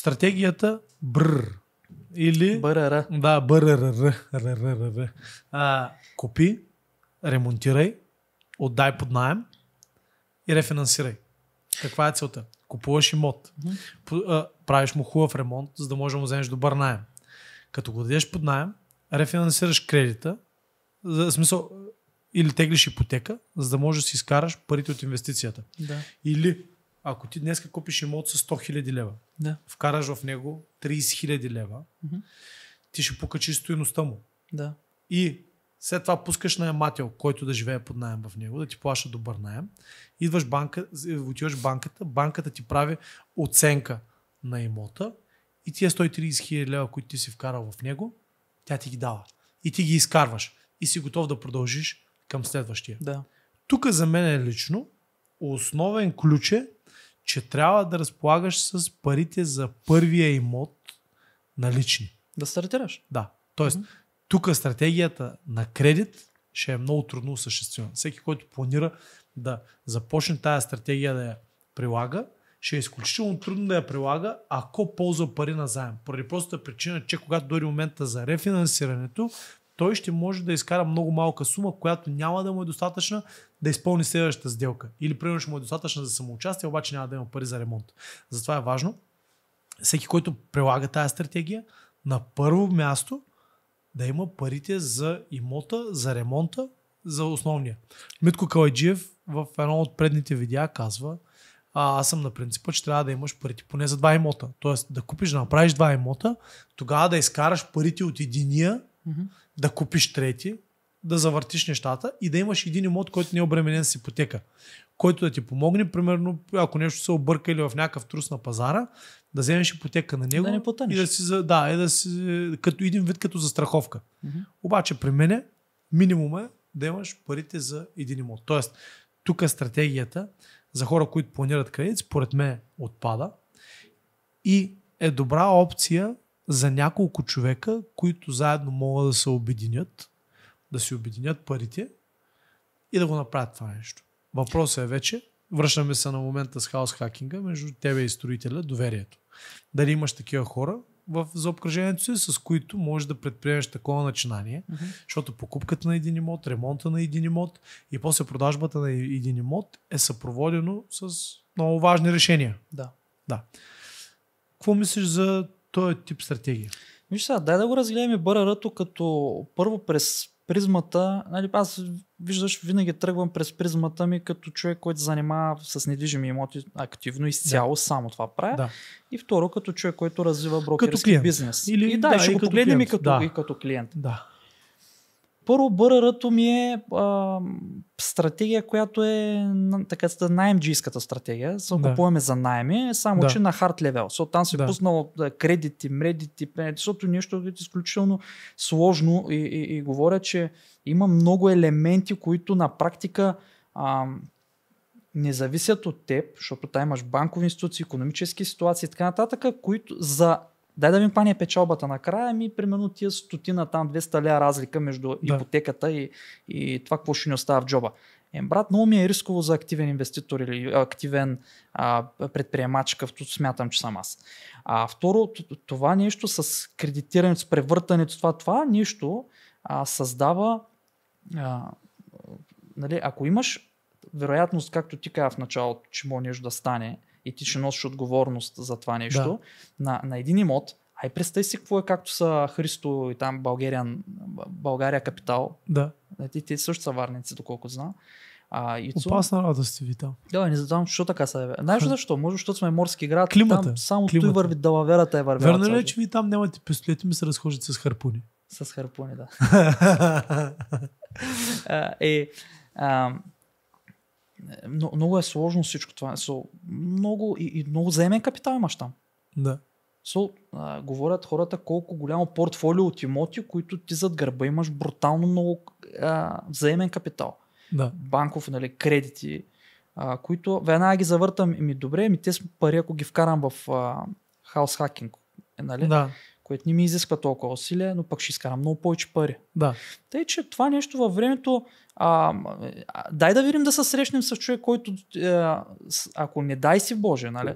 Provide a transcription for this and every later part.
Стратегията бр. Или... БРР. Да, БРР. Купи, ремонтирай, отдай под найем и рефинансирай. Каква е целта? Купуваш имот, правиш му хубав ремонт, за да можеш да му вземеш добър найем. Като го дадеш под найем, рефинансираш кредита, за смисъл, или теглиш ипотека, за да можеш да си изкараш парите от инвестицията. Да. Или ако ти днес купиш имот с 100 000 лева, да. вкараш в него 30 000 лева, mm-hmm. ти ще покачиш стоеността му. Да. И след това пускаш наемател, който да живее под найем в него, да ти плаща добър найем. Идваш банка, отиваш банката, банката ти прави оценка на имота и тия 130 000 лева, които ти си вкарал в него, тя ти ги дава. И ти ги изкарваш. И си готов да продължиш към следващия. Да. Тук за мен е лично основен ключ е че трябва да разполагаш с парите за първия имот налични. Да стартираш. Да. Тоест, mm-hmm. тук стратегията на кредит ще е много трудно осъществима. Всеки, който планира да започне тази стратегия да я прилага, ще е изключително трудно да я прилага, ако ползва пари на заем. Поради простата причина, че когато дори момента за рефинансирането, той ще може да изкара много малка сума, която няма да му е достатъчна да изпълни следващата сделка. Или примерно ще му е достатъчна за самоучастие, обаче няма да има пари за ремонт. Затова е важно всеки, който прилага тази стратегия, на първо място да има парите за имота, за ремонта, за основния. Митко Калайджиев в едно от предните видеа казва, а, аз съм на принципа, че трябва да имаш парите поне за два имота. Тоест да купиш, да направиш два имота, тогава да изкараш парите от единия mm-hmm. да купиш трети, да завъртиш нещата и да имаш един имот, който не е обременен с ипотека, който да ти помогне, примерно, ако нещо се обърка или в някакъв трус на пазара, да вземеш ипотека на него да не и да си, да, е да си, е, като един вид като застраховка. Mm-hmm. Обаче при мене минимум е да имаш парите за един имот. Тоест, тук е стратегията за хора, които планират кредит, според мен отпада и е добра опция за няколко човека, които заедно могат да се обединят, да си обединят парите и да го направят това нещо. Въпросът е вече, връщаме се на момента с хаос хакинга между тебе и строителя, доверието. Дали имаш такива хора в заобкръжението си, с които можеш да предприемеш такова начинание, mm-hmm. Uh-huh. защото покупката на един имот, ремонта на един имот и после продажбата на един имот е съпроводено с много важни решения. Да. да. Какво мислиш за този е тип стратегия? Виж сега, дай да го разгледаме брр като първо през призмата, нали, аз виждаш, винаги тръгвам през призмата ми като човек, който занимава с недвижими имоти активно изцяло, да. само това правя. Да. И второ, като човек, който развива брокерски бизнес. Или, и да, да ще и го погледнем клиент. и като, да. и като клиент. Да. Първо, брр ми е а, стратегия, която е така да IMG-ската стратегия. Са да. купуваме за найми, само да. че на хард левел. So, там се е да. пуснал кредити, мредити, защото нещо е изключително сложно и, и, и говоря, че има много елементи, които на практика а, не зависят от теб, защото там имаш банкови институции, економически ситуации и така нататък, които за дай да ми пане печалбата накрая, ми примерно тия стотина там 200 ля разлика между да. ипотеката и, и това какво ще ни остава в джоба. Е, брат, много ми е рисково за активен инвеститор или активен а, предприемач, като смятам, че съм аз. А второ, това нещо с кредитирането, с превъртането, това, това нещо а, създава, а, нали, ако имаш вероятност, както ти казах в началото, че може нещо да стане, и ти ще носиш отговорност за това нещо, да. на, на един имот, ай представи си какво е както са Христо и там Българиан, България Капитал. Да. Те, те също са варници, доколко знам. А, Ицу... Опасна работа си, ви там. Да, не знам, защо така са. Е. Знаеш защо? Може, защото сме морски град. Климата. Там само климата. той върви, далаверата е вървяла. Верно ли е, че ви там нямате пистолети, ми се разхождат с харпуни? С харпуни, да. е, а, много, много е сложно всичко това. So, много и, и много заемен капитал имаш там. Да. So, а, говорят хората колко голямо портфолио от имоти, които ти зад гърба имаш брутално много а, заемен капитал. Да. Банков, нали, кредити, а, които веднага ги завъртам и ми добре, ми те пари, ако ги вкарам в а, хаус хакинг, е, нали? да което не ми изисква толкова усилия, но пък ще изкарам много повече пари. Да. Тъй, че това нещо във времето, а, а, дай да видим да се срещнем с човек, който, а, е, ако не дай си Боже, нали,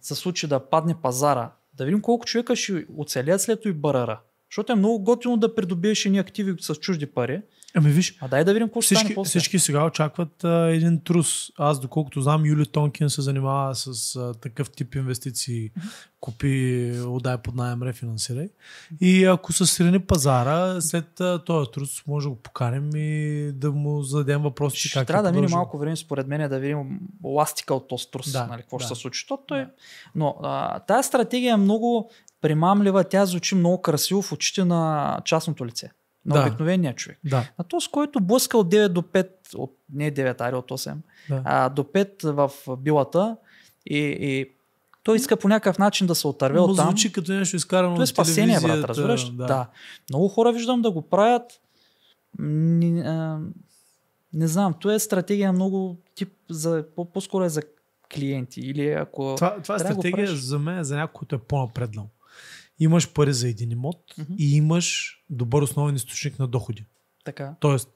се случи да падне пазара, да видим колко човека ще оцелят след и барара. Защото е много готино да придобиеш едни активи с чужди пари. Ами виж, а дай да видим какво всички, ще стане Всички сега очакват а, един трус. Аз доколкото знам, Юли Тонкин се занимава с а, такъв тип инвестиции. Купи, отдай под найем, рефинансирай. И ако се срени пазара, след а, този трус може да го поканем и да му зададем въпроси. Ще как трябва е да мине малко време, според мен, да видим ластика от този трус, да, нали, какво да. ще се случи. той... Е- Но а, тази стратегия е много примамлива, тя звучи много красиво в очите на частното лице. На да. обикновения човек. Да. На този, който блъска от 9 до 5, от, не 9, ари от 8, да. а, до 5 в билата и, и той иска по някакъв начин да се отърве от там. звучи като нещо изкарано е спасение, брат, разбираш? Да. да. Много хора виждам да го правят. Не, а, не знам, то е стратегия много тип, за, по- по-скоро е за клиенти. Или ако това, това е стратегия да за мен, за някой, който е по-напреднал имаш пари за един имот mm-hmm. и имаш добър основен източник на доходи. Така. Тоест,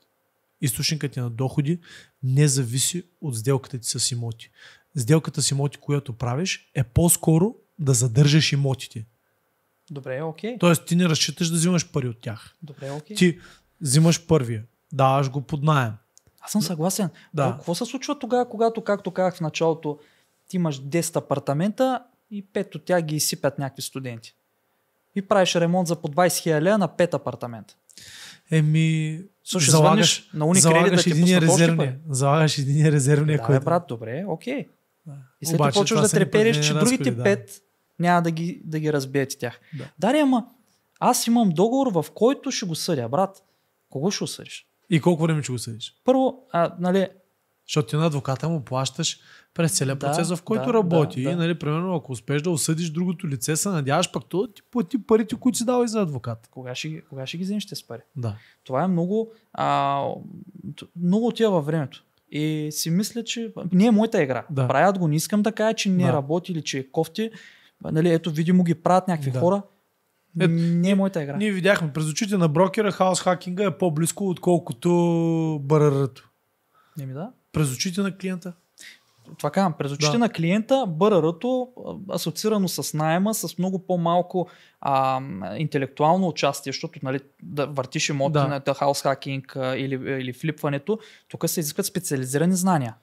източникът ти на доходи не зависи от сделката ти с имоти. Сделката с имоти, която правиш, е по-скоро да задържаш имотите. Добре, окей. Okay. Тоест, ти не разчиташ да взимаш пари от тях. Добре, окей. Okay. Ти взимаш първия, даваш го под найем. Аз съм съгласен. Да. какво се случва тогава, когато, както казах в началото, ти имаш 10 апартамента и 5 от тях ги изсипят някакви студенти? и правиш ремонт за по 20 хиляди на пет апартамента. Еми, Слушай, залагаш, на уни залагаш да единия резервния. Залагаш единия резервния, да, който... Е, брат, добре, окей. Да. И след това почваш да трепериш, че е другите да. пет няма да ги, да ги разбият тях. Да. Дари, ама аз имам договор, в който ще го съдя, брат. Кого ще осъдиш? И колко време ще го съдиш? Първо, а, нали, защото ти на адвоката му плащаш през целия процес, да, в който да, работи. Да, да. И, нали, примерно, ако успеш да осъдиш другото лице, се надяваш пък то да ти плати парите, които си дал и за адвокат. Кога ще, кога ще ги вземеш с пари? Да. Това е много, а, много отива във времето. И си мисля, че не е моята игра. Да. Правят го, не искам да кажа, че не да. работи или че е кофти. Нали, ето, видимо ги правят някакви да. хора. Ето, не е моята игра. Ние видяхме през очите на брокера хаос хакинга е по-близко, отколкото барарато. ми да. През очите на клиента? Това казвам, през очите да. на клиента БРРто асоциирано с найема, с много по-малко а, интелектуално участие, защото нали, да въртиш имоти да. хаус хакинг или, или флипването, тук се изискват специализирани знания.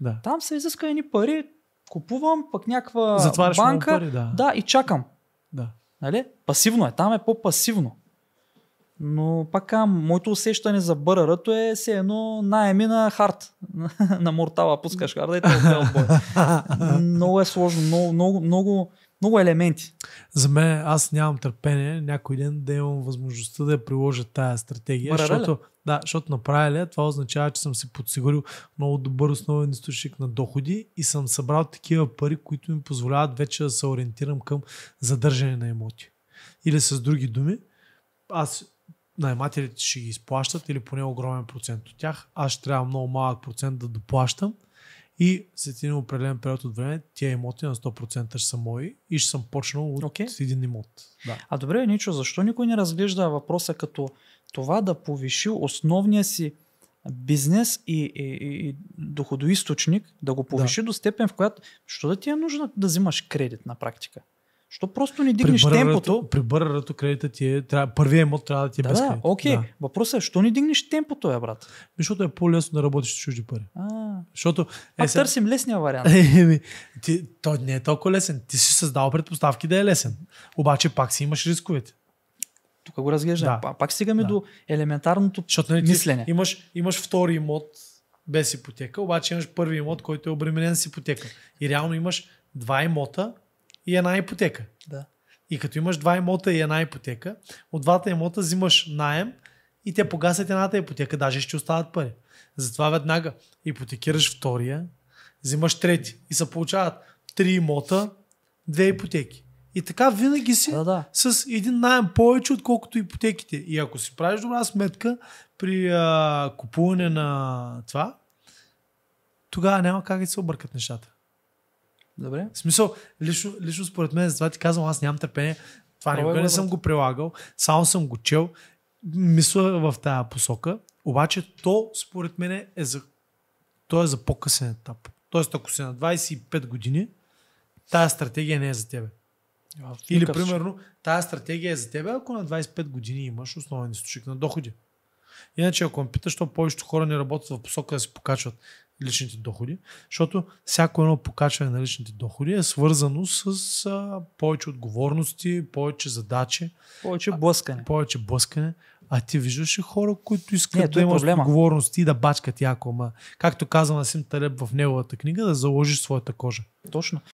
Да. Там се изиска едни пари, купувам пък някаква Затваряш банка пари, да. да, и чакам. Да. Нали? Пасивно е, там е по-пасивно. Но пак а, моето усещане за бърърато е все едно найеми на хард. на мортала пускаш харда и те отбой. много е сложно, много, много, много, много елементи. За мен аз нямам търпение някой ден да имам възможността да я приложа тая стратегия, Барареле. защото, да, защото направя това означава, че съм си подсигурил много добър основен източник на доходи и съм събрал такива пари, които ми позволяват вече да се ориентирам към задържане на емоти. Или с други думи, аз наймателите ще ги изплащат или поне огромен процент от тях. Аз ще трябва много малък процент да доплащам и след един определен период от време тия имоти на 100% ще са мои и ще съм почнал от okay. един имот. Да. А добре, Ничо, защо никой не разглежда въпроса като това да повиши основния си бизнес и, и, и, и доходоисточник, да го повиши да. до степен, в която, що да ти е нужно да взимаш кредит на практика? Що просто не дигнеш при темпото? При бърърато кредита ти е, трябва, първият емот трябва да ти е да, без Да, окей. Okay. Да. Въпросът е, що не дигнеш темпото, е, брат? Защото е по-лесно да работиш с чужди пари. А, Защото, е, а сега... търсим лесния вариант. Е, ти, той не е толкова лесен. Ти си създал предпоставки да е лесен. Обаче пак си имаш рисковете. Тук го разглеждам. Да. Пак стигаме да. до елементарното Защото, нали, мислене. Имаш, имаш втори имот без ипотека, обаче имаш първи имот, който е обременен с ипотека. И реално имаш два имота, и една ипотека. Да. И като имаш два имота и една ипотека, от двата имота взимаш найем и те погасят едната ипотека, даже ще остават пари. Затова веднага ипотекираш втория, взимаш трети и се получават три имота, две ипотеки. И така винаги си да, да. с един найем повече, отколкото ипотеките. И ако си правиш добра сметка при а, купуване на това, тогава няма как да се объркат нещата. Добре. В смисъл, лично, лично според мен, затова ти казвам, аз нямам търпение. Това никога не е съм го прилагал, само съм го чел. Мисля в тази посока, обаче то според мен е за, то е за по-късен етап. Тоест, ако си на 25 години, тая стратегия не е за тебе. Или, примерно, тая стратегия е за тебе, ако на 25 години имаш основен източник на доходи. Иначе, ако ме питаш, то повечето хора не работят в посока да се покачват личните доходи, защото всяко едно покачване на личните доходи е свързано с а, повече отговорности, повече задачи. Повече блъскане. повече блъскане. А ти виждаш ли хора, които искат Не, да е имат е отговорности и да бачкат яко, ама както казва Насим Талеб в неговата книга, да заложиш своята кожа. Точно.